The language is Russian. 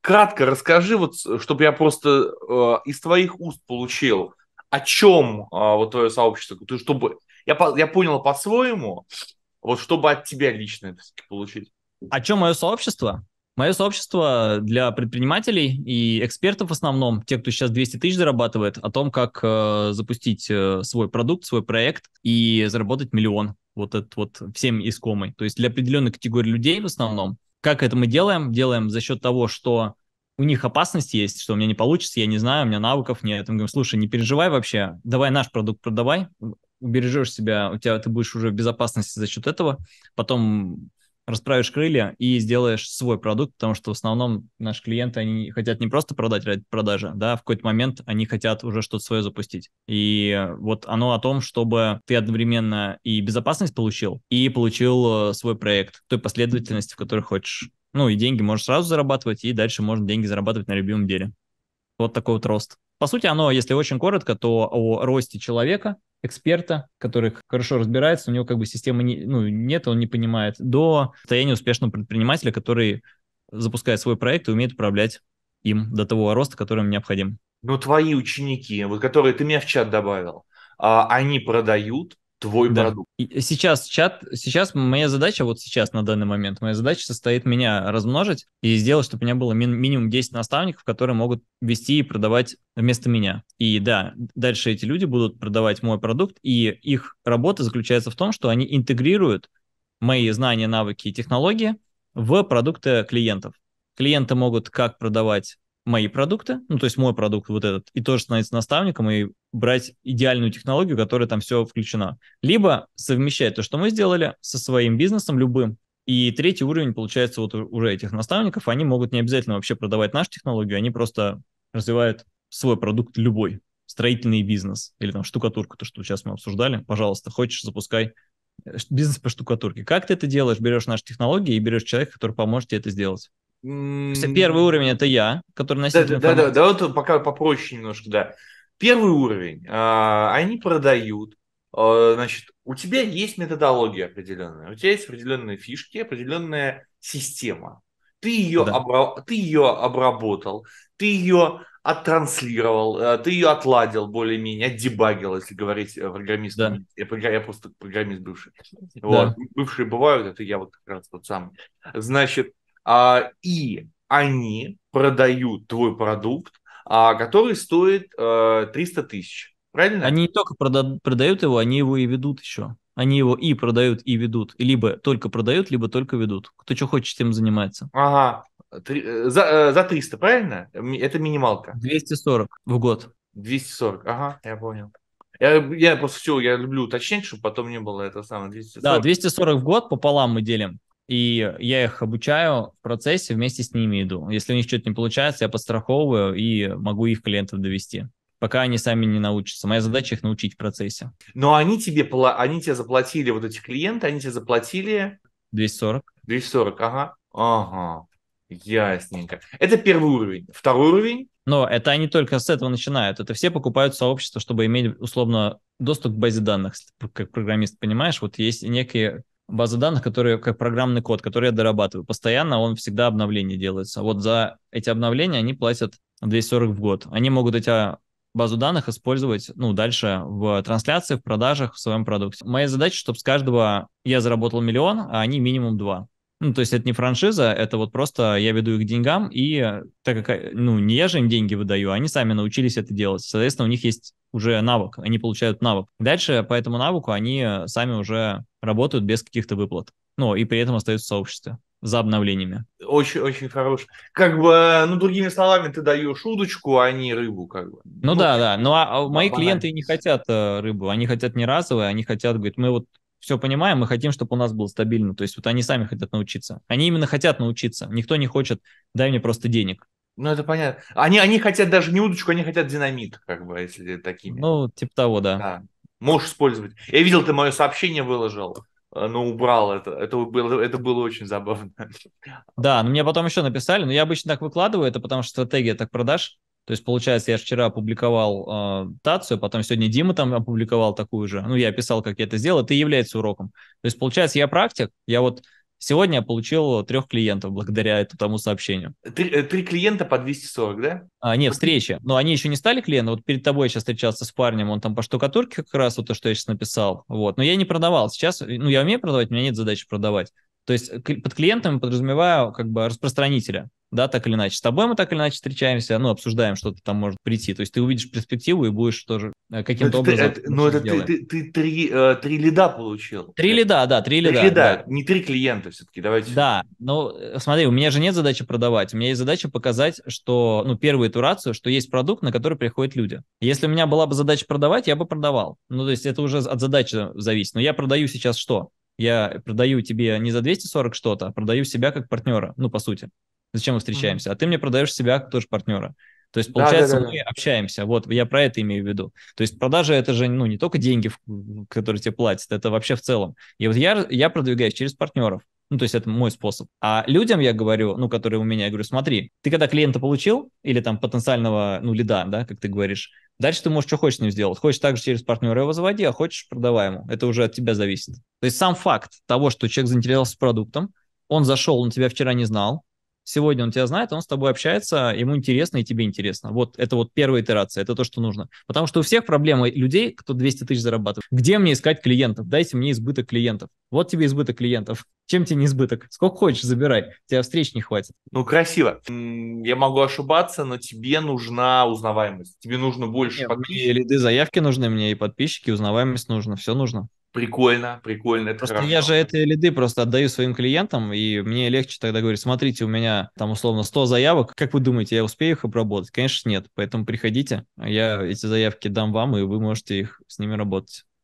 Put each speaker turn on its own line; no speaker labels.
кратко расскажи, вот, чтобы я просто э, из твоих уст получил, о чем э, вот твое сообщество, ты, чтобы я, я понял по-своему, вот чтобы от тебя лично это получить.
О а чем мое сообщество? Мое сообщество для предпринимателей и экспертов в основном, те, кто сейчас 200 тысяч зарабатывает, о том, как э, запустить э, свой продукт, свой проект и заработать миллион. Вот этот вот всем искомый. То есть для определенной категории людей в основном. Как это мы делаем? Делаем за счет того, что у них опасность есть, что у меня не получится, я не знаю, у меня навыков нет. Мы говорим, слушай, не переживай вообще, давай наш продукт продавай, убережешь себя, у тебя ты будешь уже в безопасности за счет этого. Потом расправишь крылья и сделаешь свой продукт, потому что в основном наши клиенты, они хотят не просто продать ради продажи, да, в какой-то момент они хотят уже что-то свое запустить. И вот оно о том, чтобы ты одновременно и безопасность получил, и получил э, свой проект той последовательности, в которой хочешь. Ну и деньги можешь сразу зарабатывать, и дальше можно деньги зарабатывать на любимом деле. Вот такой вот рост. По сути, оно, если очень коротко, то о росте человека, эксперта, который хорошо разбирается, у него как бы системы не, ну, нет, он не понимает, до состояния успешного предпринимателя, который запускает свой проект и умеет управлять им до того роста, который им необходим.
Ну, твои ученики, вот которые ты меня в чат добавил, а они продают, твой да. продукт. сейчас чат, сейчас
моя задача, вот сейчас на данный момент, моя задача состоит меня размножить и сделать, чтобы у меня было мин, минимум 10 наставников, которые могут вести и продавать вместо меня. И да, дальше эти люди будут продавать мой продукт, и их работа заключается в том, что они интегрируют мои знания, навыки и технологии в продукты клиентов. Клиенты могут как продавать мои продукты, ну, то есть мой продукт вот этот, и тоже становиться наставником и брать идеальную технологию, которая там все включена. Либо совмещать то, что мы сделали, со своим бизнесом любым. И третий уровень, получается, вот уже этих наставников, они могут не обязательно вообще продавать нашу технологию, они просто развивают свой продукт любой, строительный бизнес или там штукатурку, то, что сейчас мы обсуждали, пожалуйста, хочешь, запускай э, бизнес по штукатурке. Как ты это делаешь? Берешь наши технологии и берешь человека, который поможет тебе это сделать.
Кстати, первый уровень
это я, который носитель да, да, да, да,
вот пока попроще немножко, да. Первый уровень, э, они продают, э, значит, у тебя есть методология определенная, у тебя есть определенные фишки, определенная система. Ты ее, да. обра... ты ее обработал, ты ее оттранслировал, э, ты ее отладил более-менее, отдебагил, если говорить программист. Да. Я, я просто программист бывший. Да. Вот. Бывшие бывают, это я вот как раз тот самый. Значит, а и они продают твой продукт, а, который стоит 300 э, тысяч.
Правильно? Они не только продают его, они его и ведут еще. Они его и продают, и ведут. Либо только продают, либо только ведут. Кто что хочет, тем занимается.
Ага. Э, за, э, за 300, правильно? Это минималка. 240 в год. 240, ага, я понял. Я, я просто все, я люблю уточнять, чтобы потом не было это самое 240. Да, 240 в год
пополам мы делим и я их обучаю в процессе, вместе с ними иду. Если у них что-то не получается, я подстраховываю и могу их клиентов довести пока они сами не научатся. Моя задача их научить в процессе.
Но они тебе, они тебе заплатили, вот эти клиенты, они тебе заплатили... 240. 240, ага. Ага, ясненько. Это первый уровень. Второй уровень?
Но это они только с этого начинают. Это все покупают сообщество, чтобы иметь условно доступ к базе данных, как программист, понимаешь? Вот есть некие база данных, которые как программный код, который я дорабатываю. Постоянно он всегда обновление делается. А вот за эти обновления они платят 240 в год. Они могут эти а, базу данных использовать, ну, дальше в трансляции, в продажах, в своем продукте. Моя задача, чтобы с каждого я заработал миллион, а они минимум два. Ну, то есть это не франшиза, это вот просто я веду их к деньгам, и э, так как, э, ну, не я же им деньги выдаю, они сами научились это делать. Соответственно, у них есть уже навык, они получают навык. Дальше по этому навыку они э, сами уже работают без каких-то выплат. Ну, и при этом остаются в сообществе за обновлениями.
Очень-очень хорош. Как бы, ну, другими словами, ты даешь удочку, а не рыбу, как бы.
Ну, ну да, да. Ну а, а да, мои банально. клиенты не хотят рыбу, они хотят не разовые, они хотят, говорит, мы вот все понимаем, мы хотим, чтобы у нас было стабильно. То есть вот они сами хотят научиться. Они именно хотят научиться. Никто не хочет, дай мне просто денег.
Ну, это понятно. Они, они хотят даже не удочку, они хотят динамит, как бы, если такими. Ну, типа того, да. да. Можешь использовать. Я видел, ты мое сообщение выложил, э, но ну, убрал это. Это было, это было очень забавно.
Да, но мне потом еще написали, но я обычно так выкладываю, это потому что стратегия так продаж. То есть, получается, я вчера опубликовал э, тацию, потом сегодня Дима там опубликовал такую же. Ну, я писал, как я это сделал, это является уроком. То есть, получается, я практик, я вот сегодня получил трех клиентов благодаря этому сообщению.
Три, э, три клиента по 240, да?
А, нет, встречи. Но они еще не стали клиентами. Вот перед тобой я сейчас встречался с парнем, он там по штукатурке как раз вот то, что я сейчас написал. Вот. Но я не продавал. Сейчас, ну, я умею продавать, у меня нет задачи продавать. То есть э, под клиентом подразумеваю как бы распространителя, да, так или иначе. С тобой мы так или иначе встречаемся, ну, обсуждаем, что то там может прийти. То есть ты увидишь перспективу и будешь тоже э, каким-то образом... Ты, это, ну, это ты,
ты, ты три, э, три лида получил.
Три лида, да, три, три лида. лида. Да. Не три клиента все-таки, давайте. Да, ну, э, смотри, у меня же нет задачи продавать. У меня есть задача показать, что, ну, первую итерацию, что есть продукт, на который приходят люди. Если у меня была бы задача продавать, я бы продавал. Ну, то есть это уже от задачи зависит. Но я продаю сейчас что? Я продаю тебе не за 240 что-то, а продаю себя как партнера, ну, по сути. Зачем мы встречаемся? А ты мне продаешь себя как тоже партнера. То есть, получается, да, да, да, мы да. общаемся. Вот, я про это имею в виду. То есть, продажа это же, ну, не только деньги, которые тебе платят, это вообще в целом. И вот я, я продвигаюсь через партнеров. Ну, то есть это мой способ. А людям я говорю, ну, которые у меня, я говорю, смотри, ты когда клиента получил, или там потенциального, ну, лида, да, как ты говоришь, Дальше ты можешь что хочешь с ним сделать. Хочешь также через партнера его заводи, а хочешь продавай ему. Это уже от тебя зависит. То есть сам факт того, что человек заинтересовался продуктом, он зашел, он тебя вчера не знал, сегодня он тебя знает, он с тобой общается, ему интересно и тебе интересно. Вот это вот первая итерация, это то, что нужно. Потому что у всех проблемы людей, кто 200 тысяч зарабатывает. Где мне искать клиентов? Дайте мне избыток клиентов. Вот тебе избыток клиентов. Чем тебе не избыток? Сколько хочешь, забирай. Тебя встреч не хватит. Ну,
красиво. Я могу ошибаться, но тебе нужна узнаваемость. Тебе нужно больше Нет, Лиды, заявки нужны мне, и подписчики, узнаваемость нужна, все нужно. Прикольно, прикольно. Это просто хорошо. я же эти лиды
просто отдаю своим клиентам, и мне легче тогда говорить, смотрите, у меня там условно 100 заявок, как вы думаете, я успею их обработать? Конечно, нет, поэтому приходите, я эти заявки дам вам, и вы можете их с ними работать.